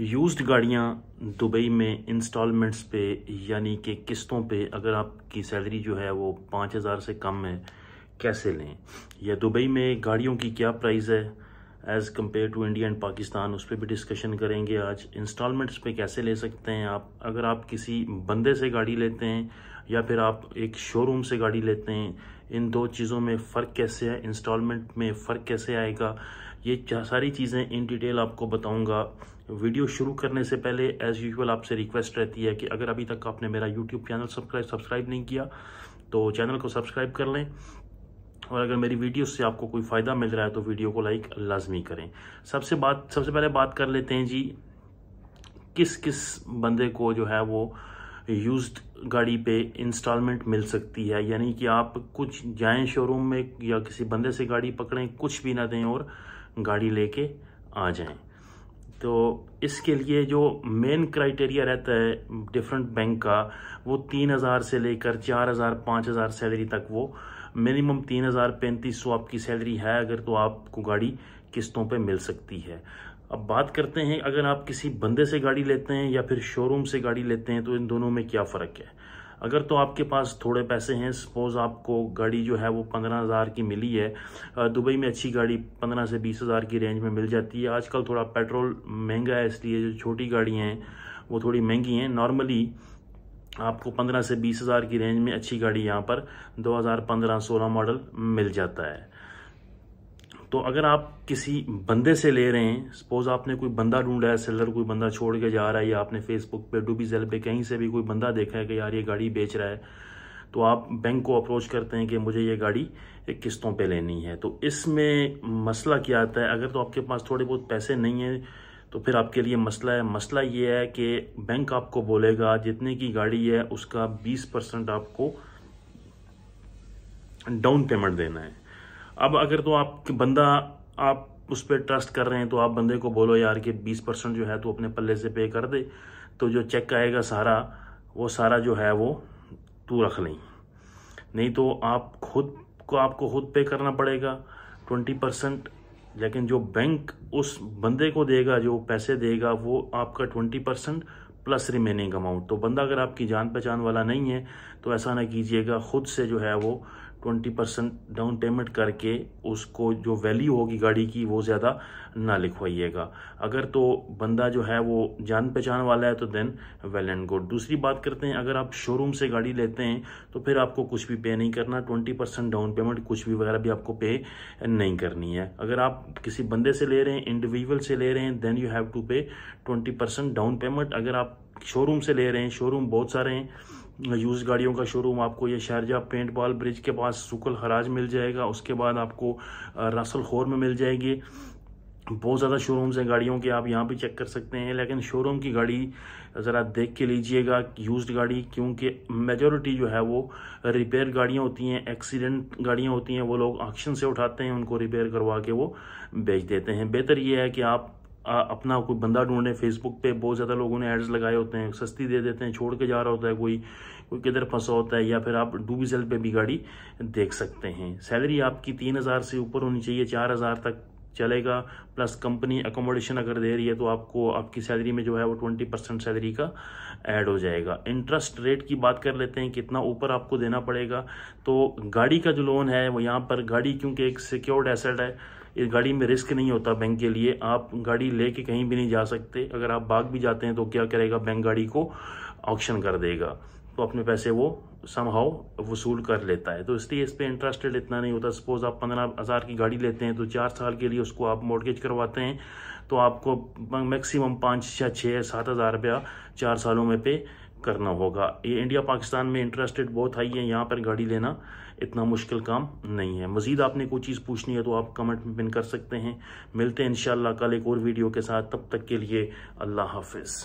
used गाड़ियाँ Dubai में installments पे यानी कि किस्तों पे अगर आपकी सैलरी जो है वो पाँच हज़ार से कम है कैसे लें या दुबई में गाड़ियों की क्या प्राइस है as compare to India and Pakistan उस पर भी डिस्कशन करेंगे आज इंस्टॉलमेंट्स पे कैसे ले सकते हैं आप अगर आप किसी बंदे से गाड़ी लेते हैं या फिर आप एक शोरूम से गाड़ी लेते हैं इन दो चीज़ों में फ़र्क कैसे है इंस्टॉलमेंट में फ़र्क कैसे आएगा ये सारी चीज़ें इन डिटेल आपको बताऊंगा वीडियो शुरू करने से पहले एज़ यूजुअल आपसे रिक्वेस्ट रहती है कि अगर अभी तक आपने मेरा यूट्यूब चैनल सब्सक्राइब सब्सक्राइब नहीं किया तो चैनल को सब्सक्राइब कर लें और अगर मेरी वीडियो से आपको कोई फ़ायदा मिल रहा है तो वीडियो को लाइक लाजमी करें सबसे बात सबसे पहले बात कर लेते हैं जी किस किस बंदे को जो है वो यूज्ड गाड़ी पे इंस्टॉलमेंट मिल सकती है यानी कि आप कुछ जाएं शोरूम में या किसी बंदे से गाड़ी पकड़ें कुछ भी ना दें और गाड़ी लेके आ जाएं तो इसके लिए जो मेन क्राइटेरिया रहता है डिफरेंट बैंक का वो तीन हज़ार से लेकर चार हज़ार पाँच हज़ार सैलरी तक वो मिनिमम तीन हज़ार पैंतीस सौ आपकी सैलरी है अगर तो आपको गाड़ी किस्तों पे मिल सकती है अब बात करते हैं अगर आप किसी बंदे से गाड़ी लेते हैं या फिर शोरूम से गाड़ी लेते हैं तो इन दोनों में क्या फ़र्क है अगर तो आपके पास थोड़े पैसे हैं सपोज़ आपको गाड़ी जो है वो पंद्रह हज़ार की मिली है दुबई में अच्छी गाड़ी पंद्रह से बीस हज़ार की रेंज में मिल जाती है आजकल थोड़ा पेट्रोल महंगा है इसलिए जो छोटी गाड़ियाँ हैं वो थोड़ी महंगी हैं नॉर्मली आपको पंद्रह से बीस हज़ार की रेंज में अच्छी गाड़ी यहाँ पर दो हज़ार मॉडल मिल जाता है तो अगर आप किसी बंदे से ले रहे हैं सपोज आपने कोई बंदा ढूंढा है सेलर कोई बंदा छोड़ के जा रहा है या आपने फेसबुक पे डूबी सेल पे कहीं से भी कोई बंदा देखा है कि यार ये गाड़ी बेच रहा है तो आप बैंक को अप्रोच करते हैं कि मुझे ये गाड़ी किस्तों पे लेनी है तो इसमें मसला क्या आता है अगर तो आपके पास थोड़े बहुत पैसे नहीं हैं तो फिर आपके लिए मसला है मसला ये है कि बैंक आपको बोलेगा जितने की गाड़ी है उसका बीस परसेंट आपको डाउन पेमेंट देना है अब अगर तो आप बंदा आप उस पर ट्रस्ट कर रहे हैं तो आप बंदे को बोलो यार कि बीस परसेंट जो है तो अपने पल्ले से पे कर दे तो जो चेक आएगा सारा वो सारा जो है वो तू रख लें नहीं तो आप खुद को आपको खुद पे करना पड़ेगा ट्वेंटी परसेंट लेकिन जो बैंक उस बंदे को देगा जो पैसे देगा वो आपका twenty percent plus remaining amount तो बंदा अगर आपकी जान पहचान वाला नहीं है तो ऐसा ना कीजिएगा खुद से जो है वो ट्वेंटी परसेंट डाउन पेमेंट करके उसको जो वैल्यू होगी गाड़ी की वो ज़्यादा ना लिखवाइएगा अगर तो बंदा जो है वो जान पहचान वाला है तो देन वेल एंड गुड दूसरी बात करते हैं अगर आप शोरूम से गाड़ी लेते हैं तो फिर आपको कुछ भी पे नहीं करना ट्वेंटी परसेंट डाउन पेमेंट कुछ भी वगैरह भी आपको पे नहीं करनी है अगर आप किसी बंदे से ले रहे हैं इंडिविजुअल से ले रहे हैं then you have to pay twenty percent down payment अगर आप शोरूम से ले रहे हैं शोरूम बहुत सारे हैं यूज़ गाड़ियों का शोरूम आपको ये शारजा पेंट बाल ब्रिज के पास सुकल हराज मिल जाएगा उसके बाद आपको रसल खोर में मिल जाएगी बहुत ज़्यादा शोरूम्स हैं गाड़ियों के आप यहाँ भी चेक कर सकते हैं लेकिन शोरूम की गाड़ी ज़रा देख के लीजिएगा यूज्ड गाड़ी क्योंकि मेजोरिटी जो है वो रिपेयर गाड़ियाँ होती हैं एक्सीडेंट गाड़ियाँ होती हैं वो लोग ऑक्शन से उठाते हैं उनको रिपेयर करवा के वो बेच देते हैं बेहतर ये है कि आप अपना कोई बंदा ढूंढें फेसबुक पे बहुत ज़्यादा लोगों ने एड्स लगाए होते हैं सस्ती दे देते हैं छोड़ के जा रहा होता है कोई कोई किधर फंसा होता है या फिर आप डूबी सेल पे भी गाड़ी देख सकते हैं सैलरी आपकी तीन हज़ार से ऊपर होनी चाहिए चार हज़ार तक चलेगा प्लस कंपनी अकोमोडेशन अगर दे रही है तो आपको आपकी सैलरी में जो है वो ट्वेंटी परसेंट सैलरी का ऐड हो जाएगा इंटरेस्ट रेट की बात कर लेते हैं कितना ऊपर आपको देना पड़ेगा तो गाड़ी का जो लोन है वो यहाँ पर गाड़ी क्योंकि एक सिक्योर्ड एसेट है इस गाड़ी में रिस्क नहीं होता बैंक के लिए आप गाड़ी लेके कहीं भी नहीं जा सकते अगर आप भाग भी जाते हैं तो क्या करेगा बैंक गाड़ी को ऑप्शन कर देगा तो अपने पैसे वो समहाउ वसूल कर लेता है तो इसलिए इस पर इंटरेस्ट रेट इतना नहीं होता सपोज आप पंद्रह हज़ार की गाड़ी लेते हैं तो चार साल के लिए उसको आप मोर्गेज करवाते हैं तो आपको मैक्सिमम पाँच या छः सात हज़ार रुपया चार सालों में पे करना होगा ये इंडिया पाकिस्तान में इंटरेस्ट रेट बहुत हाई है यहाँ पर गाड़ी लेना इतना मुश्किल काम नहीं है मज़ीद आपने कोई चीज़ पूछनी है तो आप कमेंट में पिन कर सकते हैं मिलते हैं इन कल एक और वीडियो के साथ तब तक के लिए अल्लाह हाफिज़